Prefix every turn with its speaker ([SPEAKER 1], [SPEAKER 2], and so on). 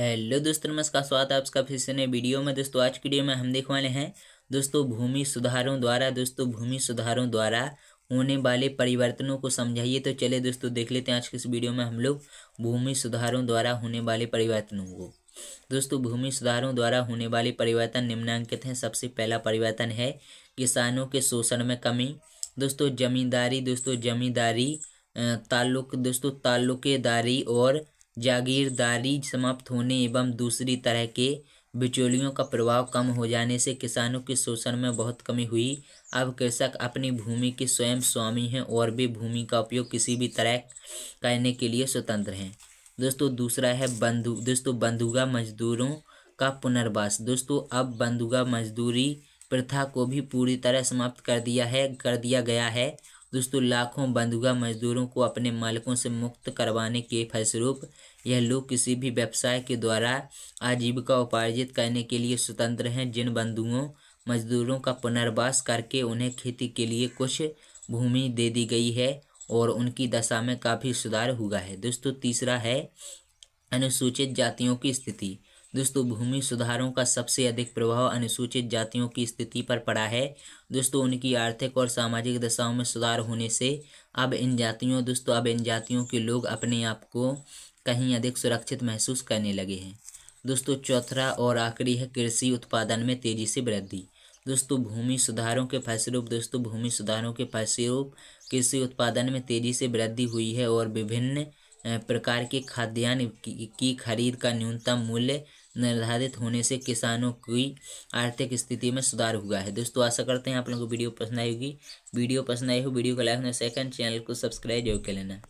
[SPEAKER 1] hello दोस्तों नमस्कार स्वागत है आपका फिर से नए वीडियो में दोस्तों आज की वीडियो में हम देखने वाले हैं दोस्तों भूमि सुधारों द्वारा दोस्तों भूमि सुधारों द्वारा होने वाले परिवर्तनों को समझाइए तो चले दोस्तों देख लेते हैं आज के इस वीडियो में हम लोग भूमि सुधारों द्वारा होने वाले परिवर्तनों को दोस्तों भूमि सुधारों द्वारा होने वाले परिवर्तन निम्नांकित हैं सबसे पहला परिवर्तन है किसानों के शोषण में कमी दोस्तों जमींदारी दोस्तों जमींदारी ताल्लुक दोस्तों ताल्लुकेदारी और जागीरदारी समाप्त होने एवं दूसरी तरह के बिचौलियों का प्रभाव कम हो जाने से किसानों के शोषण में बहुत कमी हुई अब कृषक अपनी भूमि के स्वयं स्वामी हैं और भी भूमि का उपयोग किसी भी तरह करने के लिए स्वतंत्र हैं दोस्तों दूसरा है बंधु दोस्तों बंधुगा मजदूरों का पुनर्वास दोस्तों अब बंधुगा मजदूरी प्रथा को भी पूरी तरह समाप्त कर दिया है कर दिया गया है दोस्तों लाखों बंधुआ मजदूरों को अपने मालिकों से मुक्त करवाने के फलस्वरूप यह लोग किसी भी व्यवसाय के द्वारा आजीविका उपार्जित करने के लिए स्वतंत्र हैं जिन बंधुओं मजदूरों का पुनर्वास करके उन्हें खेती के लिए कुछ भूमि दे दी गई है और उनकी दशा में काफ़ी सुधार हुआ है दोस्तों तीसरा है अनुसूचित जातियों की स्थिति दोस्तों भूमि सुधारों का सबसे अधिक प्रभाव अनुसूचित जातियों की स्थिति पर पड़ा है दोस्तों उनकी आर्थिक और सामाजिक दशाओं में सुधार होने से अब इन जातियों दोस्तों अब इन जातियों के लोग अपने आप को कहीं अधिक सुरक्षित महसूस करने लगे हैं दोस्तों चौथा और आखिरी है कृषि उत्पादन में तेजी से वृद्धि दोस्तों भूमि सुधारों के फलस्वरूप दोस्तों भूमि सुधारों के फलस्वरूप कृषि उत्पादन में तेजी से वृद्धि हुई है और विभिन्न प्रकार के खाद्यान्न की खरीद का न्यूनतम मूल्य निर्धारित होने से किसानों की आर्थिक स्थिति में सुधार हुआ है दोस्तों आशा करते हैं आप लोगों को वीडियो पसंद आएगी वीडियो पसंद आई हो वीडियो को लाइक ना सेकंड चैनल को सब्सक्राइब जरूर कर लेना